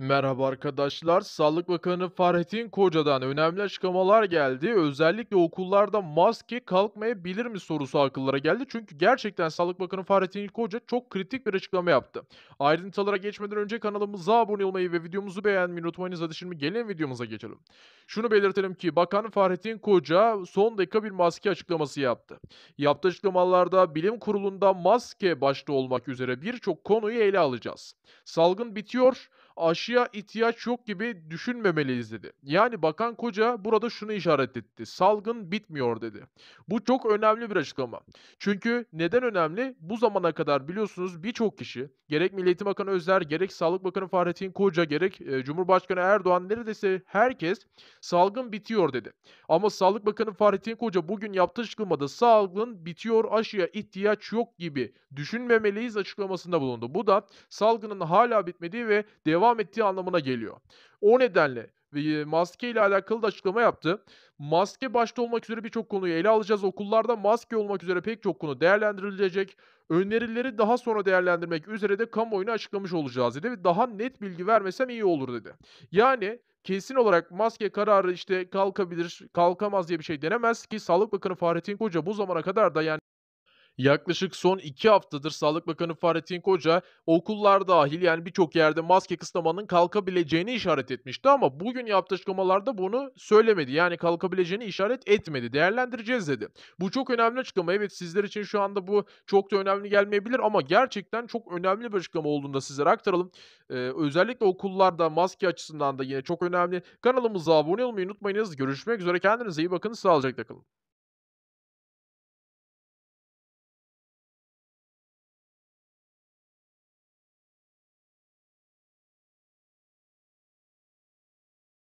Merhaba arkadaşlar. Sağlık Bakanı Fahrettin Koca'dan önemli açıklamalar geldi. Özellikle okullarda maske kalkmayabilir mi sorusu akıllara geldi. Çünkü gerçekten Sağlık Bakanı Fahrettin Koca çok kritik bir açıklama yaptı. Ayrıntılara geçmeden önce kanalımıza abone olmayı ve videomuzu beğenmeyi unutmayınız. Hadi şimdi gelin videomuza geçelim. Şunu belirtelim ki Bakan Fahrettin Koca son dakika bir maske açıklaması yaptı. Yaptığı açıklamalarda bilim kurulunda maske başta olmak üzere birçok konuyu ele alacağız. Salgın bitiyor aşıya ihtiyaç yok gibi düşünmemeliyiz dedi. Yani Bakan Koca burada şunu işaret etti. Salgın bitmiyor dedi. Bu çok önemli bir açıklama. Çünkü neden önemli? Bu zamana kadar biliyorsunuz birçok kişi gerek Milli Eğitim Bakanı Özler, gerek Sağlık Bakanı Fahrettin Koca, gerek e, Cumhurbaşkanı Erdoğan neredeyse herkes salgın bitiyor dedi. Ama Sağlık Bakanı Fahrettin Koca bugün yaptığı açıklamada salgın bitiyor aşıya ihtiyaç yok gibi düşünmemeliyiz açıklamasında bulundu. Bu da salgının hala bitmediği ve devam devam ettiği anlamına geliyor. O nedenle e, maske ile alakalı da açıklama yaptı. Maske başta olmak üzere birçok konuyu ele alacağız. Okullarda maske olmak üzere pek çok konu değerlendirilecek. Önerileri daha sonra değerlendirmek üzere de kamuoyuna açıklamış olacağız dedi ve daha net bilgi vermesem iyi olur dedi. Yani kesin olarak maske kararı işte kalkabilir, kalkamaz diye bir şey denemez ki Sağlık Bakanı Fahrettin Koca bu zamana kadar da yani Yaklaşık son 2 haftadır Sağlık Bakanı Fahrettin Koca okullar dahil yani birçok yerde maske kısıtlamanın kalkabileceğini işaret etmişti ama bugün yaptığı açıklamalarda bunu söylemedi. Yani kalkabileceğini işaret etmedi. Değerlendireceğiz dedi. Bu çok önemli açıklama. Evet sizler için şu anda bu çok da önemli gelmeyebilir ama gerçekten çok önemli bir açıklama olduğunu da sizlere aktaralım. Ee, özellikle okullarda maske açısından da yine çok önemli. Kanalımıza abone olmayı unutmayınız. Görüşmek üzere. Kendinize iyi bakın. Sağlıcakla kalın.